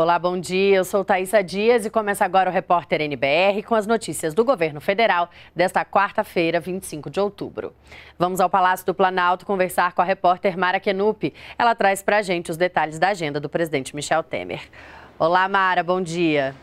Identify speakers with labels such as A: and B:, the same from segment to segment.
A: Olá, bom dia. Eu sou Thaisa Dias e começa agora o Repórter NBR com as notícias do governo federal desta quarta-feira, 25 de outubro. Vamos ao Palácio do Planalto conversar com a repórter Mara Kenup. Ela traz para a gente os detalhes da agenda do presidente Michel Temer. Olá, Mara, bom dia.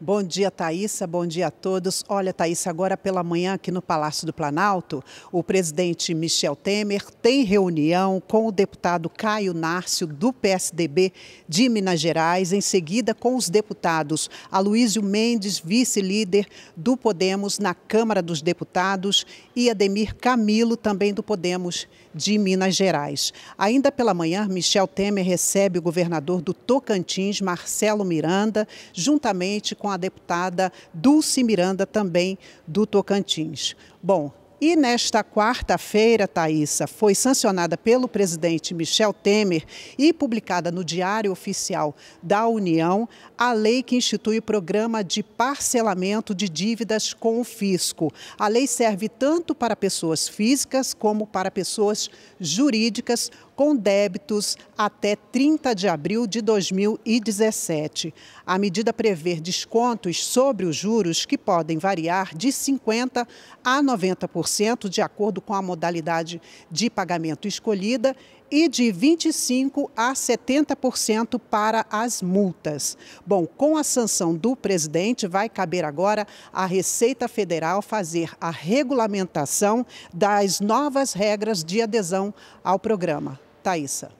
B: Bom dia, Thaisa. Bom dia a todos. Olha, Thaisa, agora pela manhã aqui no Palácio do Planalto, o presidente Michel Temer tem reunião com o deputado Caio Nárcio, do PSDB de Minas Gerais, em seguida com os deputados Aloísio Mendes, vice-líder do Podemos na Câmara dos Deputados, e Ademir Camilo, também do Podemos de Minas Gerais. Ainda pela manhã, Michel Temer recebe o governador do Tocantins, Marcelo Miranda, juntamente com com a deputada Dulce Miranda, também do Tocantins. Bom, e nesta quarta-feira, Thaisa, foi sancionada pelo presidente Michel Temer e publicada no Diário Oficial da União a lei que institui o programa de parcelamento de dívidas com o fisco. A lei serve tanto para pessoas físicas como para pessoas jurídicas com débitos até 30 de abril de 2017. A medida prevê descontos sobre os juros que podem variar de 50% a 90%, de acordo com a modalidade de pagamento escolhida, e de 25% a 70% para as multas. Bom, com a sanção do presidente, vai caber agora à Receita Federal fazer a regulamentação das novas regras de adesão ao programa. Thaisa.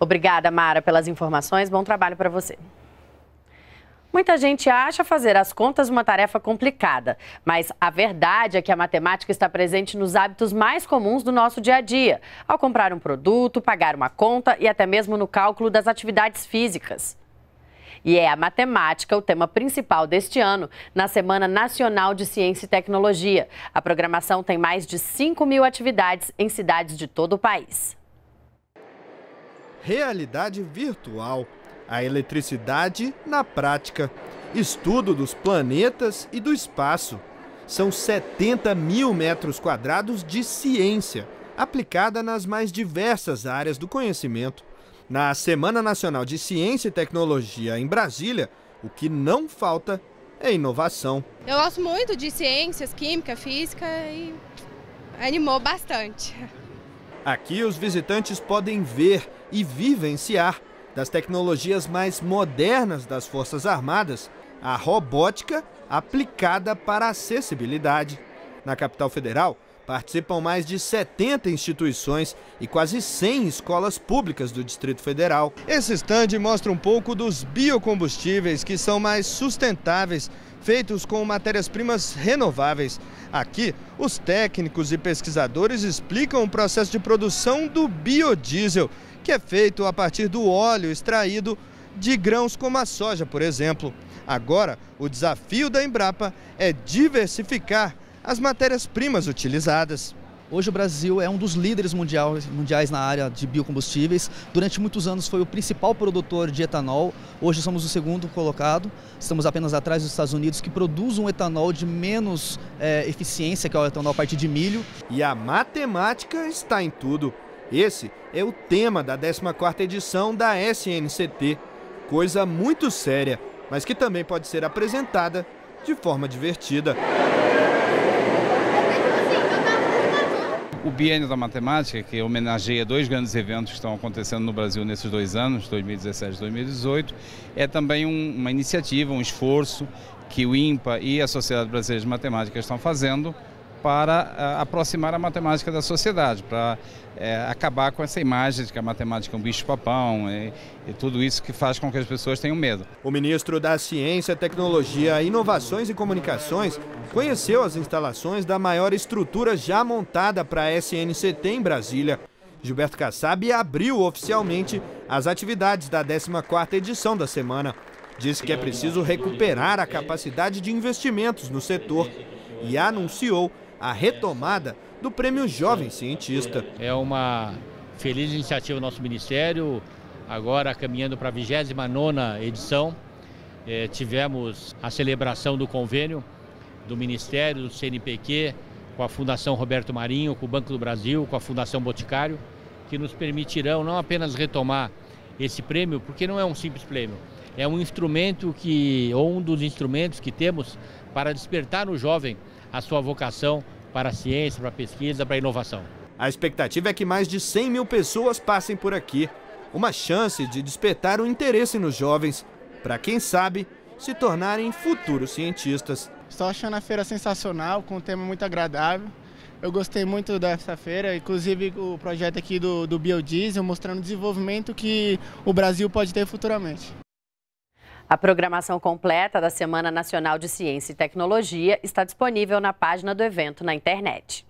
A: Obrigada, Mara, pelas informações. Bom trabalho para você. Muita gente acha fazer as contas uma tarefa complicada, mas a verdade é que a matemática está presente nos hábitos mais comuns do nosso dia a dia, ao comprar um produto, pagar uma conta e até mesmo no cálculo das atividades físicas. E é a matemática o tema principal deste ano, na Semana Nacional de Ciência e Tecnologia. A programação tem mais de 5 mil atividades em cidades de todo o país
C: realidade virtual, a eletricidade na prática, estudo dos planetas e do espaço. São 70 mil metros quadrados de ciência, aplicada nas mais diversas áreas do conhecimento. Na Semana Nacional de Ciência e Tecnologia em Brasília, o que não falta é inovação. Eu gosto muito de ciências, química, física e animou bastante. Aqui, os visitantes podem ver e vivenciar das tecnologias mais modernas das Forças Armadas a robótica aplicada para a acessibilidade. Na capital federal, Participam mais de 70 instituições e quase 100 escolas públicas do Distrito Federal. Esse stand mostra um pouco dos biocombustíveis que são mais sustentáveis, feitos com matérias-primas renováveis. Aqui, os técnicos e pesquisadores explicam o processo de produção do biodiesel, que é feito a partir do óleo extraído de grãos como a soja, por exemplo. Agora, o desafio da Embrapa é diversificar as matérias-primas utilizadas. Hoje o Brasil é um dos líderes mundiais na área de biocombustíveis. Durante muitos anos foi o principal produtor de etanol. Hoje somos o segundo colocado. Estamos apenas atrás dos Estados Unidos, que produz um etanol de menos é, eficiência, que é o etanol a partir de milho. E a matemática está em tudo. Esse é o tema da 14ª edição da SNCT. Coisa muito séria, mas que também pode ser apresentada de forma divertida. O Bienio da Matemática, que homenageia dois grandes eventos que estão acontecendo no Brasil nesses dois anos, 2017 e 2018, é também um, uma iniciativa, um esforço que o INPA e a Sociedade Brasileira de Matemática estão fazendo para eh, aproximar a matemática da sociedade, para eh, acabar com essa imagem de que a matemática é um bicho-papão e, e, tudo isso que faz com que as pessoas tenham medo. O ministro da Ciência, Tecnologia, Inovações e Comunicações conheceu as instalações da maior estrutura já montada para a SNCT em Brasília. Gilberto Kassab abriu oficialmente as atividades da 14ª edição da semana. Disse que é preciso recuperar a capacidade de investimentos no setor e anunciou a retomada do Prêmio Jovem Cientista. É uma feliz iniciativa do nosso Ministério, agora caminhando para a 29 edição. É, tivemos a celebração do convênio do Ministério, do CNPq, com a Fundação Roberto Marinho, com o Banco do Brasil, com a Fundação Boticário, que nos permitirão não apenas retomar esse prêmio, porque não é um simples prêmio, é um instrumento que, ou um dos instrumentos que temos para despertar no jovem a sua vocação para a ciência, para a pesquisa, para a inovação. A expectativa é que mais de 100 mil pessoas passem por aqui. Uma chance de despertar o interesse nos jovens, para quem sabe se tornarem futuros cientistas. Estou achando a feira sensacional, com um tema muito agradável. Eu gostei muito dessa feira, inclusive o projeto aqui do, do biodiesel, mostrando o desenvolvimento que o Brasil pode ter futuramente.
A: A programação completa da Semana Nacional de Ciência e Tecnologia está disponível na página do evento na internet.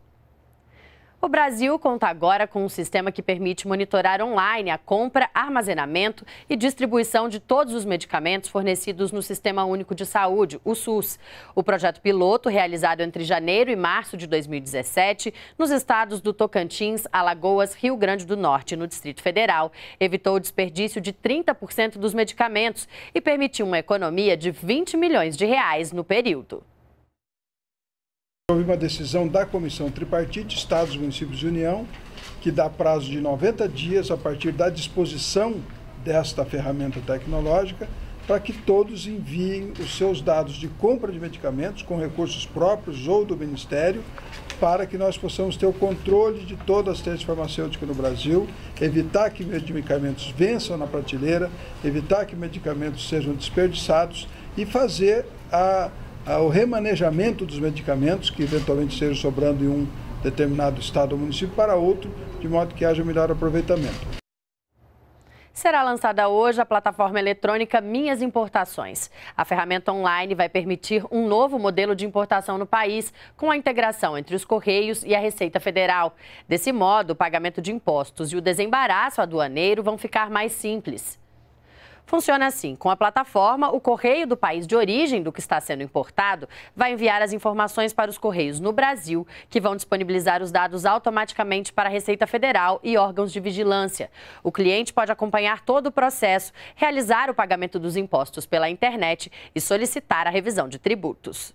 A: O Brasil conta agora com um sistema que permite monitorar online a compra, armazenamento e distribuição de todos os medicamentos fornecidos no Sistema Único de Saúde, o SUS. O projeto piloto, realizado entre janeiro e março de 2017, nos estados do Tocantins, Alagoas, Rio Grande do Norte e no Distrito Federal, evitou o desperdício de 30% dos medicamentos e permitiu uma economia de 20 milhões de reais no período.
B: Houve uma decisão da Comissão Tripartite, Estados, Municípios e União, que dá prazo de 90 dias a partir da disposição desta ferramenta tecnológica para que todos enviem os seus dados de compra de medicamentos com recursos próprios ou do Ministério para que nós possamos ter o controle de todas as redes farmacêuticas no Brasil, evitar que medicamentos vençam na prateleira, evitar que medicamentos sejam desperdiçados e fazer a ao remanejamento dos medicamentos que eventualmente estejam sobrando em um determinado estado ou município para outro, de modo que haja melhor aproveitamento.
A: Será lançada hoje a plataforma eletrônica Minhas Importações. A ferramenta online vai permitir um novo modelo de importação no país, com a integração entre os Correios e a Receita Federal. Desse modo, o pagamento de impostos e o desembaraço aduaneiro vão ficar mais simples. Funciona assim: com a plataforma, o correio do país de origem do que está sendo importado vai enviar as informações para os correios no Brasil, que vão disponibilizar os dados automaticamente para a Receita Federal e órgãos de vigilância. O cliente pode acompanhar todo o processo, realizar o pagamento dos impostos pela internet e solicitar a revisão de tributos.